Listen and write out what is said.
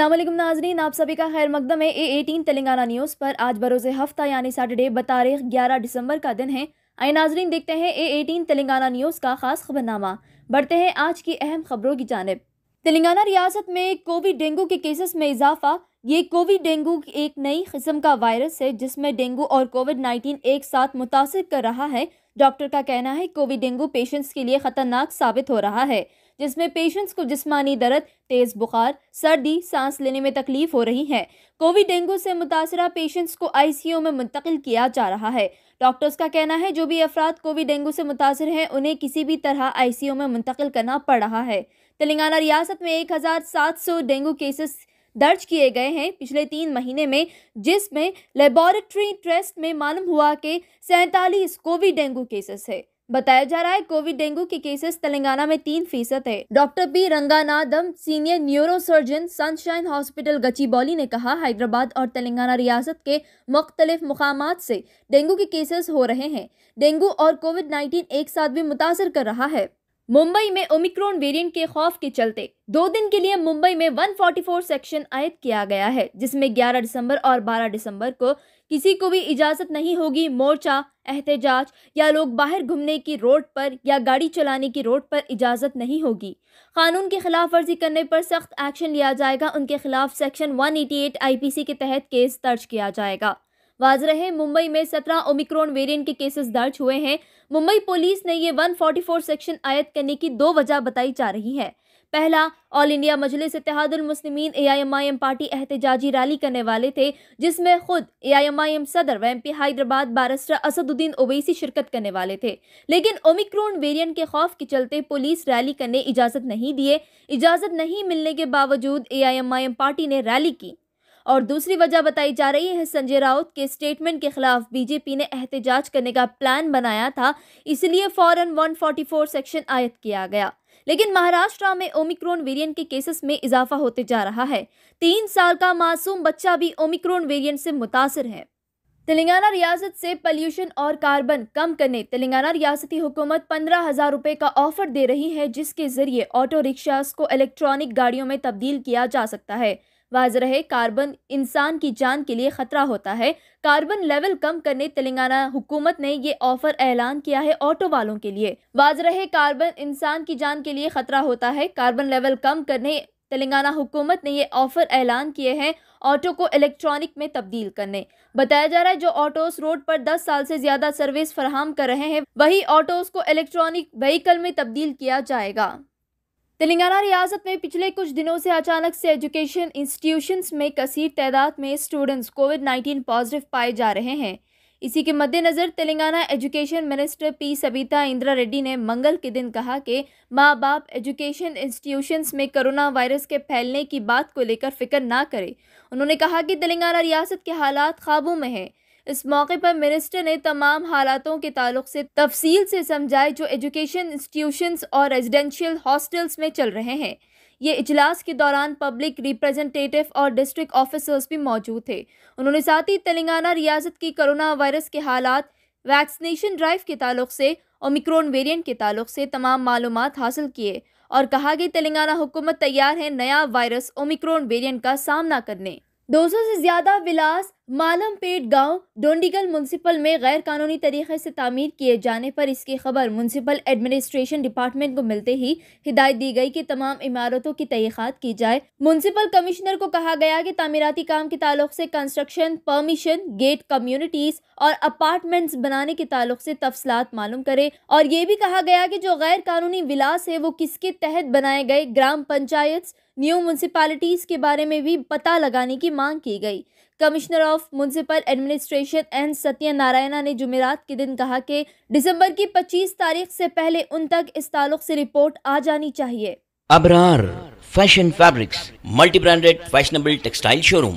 असलम नाजरीन आप सभी का खैर मकदम है ए एटीन तेलंगाना न्यूज़ पर आज बरोज़ हफ्ता यानी सैटरडे बतारीख ग्यारह दिसंबर का दिन है आए नाजरीन देखते हैं ए एटीन तेलंगाना न्यूज़ का खास खबरनामा बढ़ते हैं आज की अहम खबरों की जानब तेलंगाना रियासत में कोविड डेंगू के केसेस में इजाफा ये कोविड डेंगू एक नई किस्म का वायरस है जिसमें डेंगू और कोविड 19 एक साथ मुतासर कर रहा है डॉक्टर का कहना है कोविड डेंगू पेशेंट्स के लिए खतरनाक साबित हो रहा है जिसमें पेशेंट्स को जिस्मानी दर्द तेज़ बुखार सर्दी सांस लेने में तकलीफ हो रही है कोविड डेंगू से मुतासर पेशेंट्स को आईसीयू में मुंतकिल किया जा रहा है डॉक्टर्स का कहना है जो भी अफराद कोविड डेंगू से मुतासर हैं उन्हें किसी भी तरह आईसीयू में मुंतकिल करना पड़ रहा है तेलंगाना रियासत में एक डेंगू केसेस दर्ज किए गए हैं पिछले तीन महीने में जिसमें लेबोरेटरी टेस्ट में मालूम हुआ कि सैंतालीस कोविड डेंगू केसेस है बताया जा रहा है कोविड डेंगू के केसेस तेलंगाना में तीन फीसद है doctor B Ranganadham senior neurosurgeon Sunshine hospital Gachibowli ने कहा हैदराबाद और तेलंगाना रियासत के मुख्तलिफ मुकाम से डेंगू के केसेस हो रहे हैं डेंगू और कोविड नाइन्टीन एक साथ भी मुतासर कर रहा है मुंबई में ओमिक्रॉन वेरिएंट के खौफ के चलते दो दिन के लिए मुंबई में 144 सेक्शन आयद किया गया है जिसमें 11 दिसंबर और 12 दिसंबर को किसी को भी इजाजत नहीं होगी मोर्चा एहतजाज या लोग बाहर घूमने की रोड पर या गाड़ी चलाने की रोड पर इजाजत नहीं होगी कानून की खिलाफ वर्जी करने पर सख्त एक्शन लिया जाएगा उनके खिलाफ सेक्शन 188 आईपीसी के तहत केस दर्ज किया जाएगा वाज रहे मुंबई में सत्रह ओमिक्रॉन वेरिएंट के केसेस दर्ज हुए हैं मुंबई पुलिस ने ये 144 सेक्शन आयद करने की दो वजह बताई जा रही है पहला all India Majlis I M party एहतजाजी रैली करने वाले थे जिसमें खुद ए एम सदर व पी हैदराबाद बारिस्टर असदुद्दीन ओवैसी शिरकत करने वाले थे लेकिन ओमिक्रोन वेरिएंट के खौफ के चलते पुलिस रैली करने इजाज़त नहीं दिए इजाज़त नहीं मिलने के बावजूद एम पार्टी ने रैली की और दूसरी वजह बताई जा रही है संजय राउत के स्टेटमेंट के खिलाफ बीजेपी ने एहतजाज करने का प्लान बनाया था इसलिए फॉरन 144 सेक्शन आयत किया गया लेकिन महाराष्ट्र में ओमिक्रोन वेरिएंट के केसेस में इजाफा होते जा रहा है तीन साल का मासूम बच्चा भी ओमिक्रोन वेरिएंट से मुतासर है तेलंगाना रियासत से पॉल्यूशन और कार्बन कम करने तेलंगाना रियासती हुकूमत पंद्रह हज़ार रुपये का ऑफर दे रही है जिसके ज़रिए ऑटो रिक्शास को इलेक्ट्रॉनिक गाड़ियों में तब्दील किया जा सकता है वाज रहे कार्बन इंसान की जान के लिए खतरा होता है कार्बन लेवल कम करने तेलंगाना हुकूमत ने ये ऑफर ऐलान किया है ऑटो वालों के लिए वाज रहे कार्बन इंसान की जान के लिए खतरा होता है कार्बन लेवल कम करने तेलंगाना हुकूमत ने ये ऑफर ऐलान किए हैं ऑटो को इलेक्ट्रॉनिक में तब्दील करने बताया जा रहा है जो ऑटोस रोड पर 10 साल से ज़्यादा सर्विस फराहम कर रहे हैं वही ऑटोस को इलेक्ट्रॉनिक व्हीकल में तब्दील किया जाएगा तेलंगाना रियासत में पिछले कुछ दिनों से अचानक से एजुकेशन इंस्टीट्यूशंस में कसीर तादाद में स्टूडेंट्स कोविड 19 पॉजिटिव पाए जा रहे हैं इसी के मद्देनज़र Telangana education minister P Sabitha Indira Reddy ने मंगल के दिन कहा कि माँ बाप एजुकेशन इंस्टीट्यूशंस में कोरोना वायरस के फैलने की बात को लेकर फिक्र ना करें उन्होंने कहा कि तेलंगाना रियासत के हालात काबू में हैं इस मौके पर मिनिस्टर ने तमाम हालातों के ताल्लुक से तफसील से समझाए जो एजुकेशन इंस्टीट्यूशंस और रेजिडेंशियल हॉस्टल्स में चल रहे हैं ये इजलास के दौरान पब्लिक रिप्रेजेंटेटिव और डिस्ट्रिक्ट ऑफिसर्स भी मौजूद थे उन्होंने साथ ही तेलंगाना रियासत की कोरोना वायरस के हालात वैक्सीनेशन ड्राइव के ताल्लुक से ओमिक्रोन वेरियंट के ताल्लुक से तमाम मालूम हासिल किए और कहा कि तेलंगाना हुकूमत तैयार है नया वायरस ओमिक्रोन वेरिएंट का सामना करने 200 से ज़्यादा विलास मालमपेट गांव डोंडीगल म्यूनसिपल में गैर कानूनी तरीके से तामीर किए जाने पर इसकी खबर म्यूनसिपल एडमिनिस्ट्रेशन डिपार्टमेंट को मिलते ही हिदायत दी गई कि तमाम इमारतों की तहखात की जाए म्यूनसिपल कमिश्नर को कहा गया कि तामीराती काम के ताल्लुक से कंस्ट्रक्शन परमिशन गेट कम्यूनिटीज़ और अपार्टमेंट्स बनाने के ताल्लुक से तफसलात मालूम करे और ये भी कहा गया कि जो गैर कानूनी विलास है वो किसके तहत बनाए गए ग्राम पंचायत न्यू म्यूनसिपालिटीज़ के बारे में भी पता लगाने की मांग की गई commissioner of municipal administration N Satyanarayana ने जुमेरात के दिन कहा कि दिसंबर की पच्चीस तारीख से पहले उन तक इस ताल्लुक से रिपोर्ट आ जानी चाहिए Abrar fashion fabrics multi branded fashionable textile showroom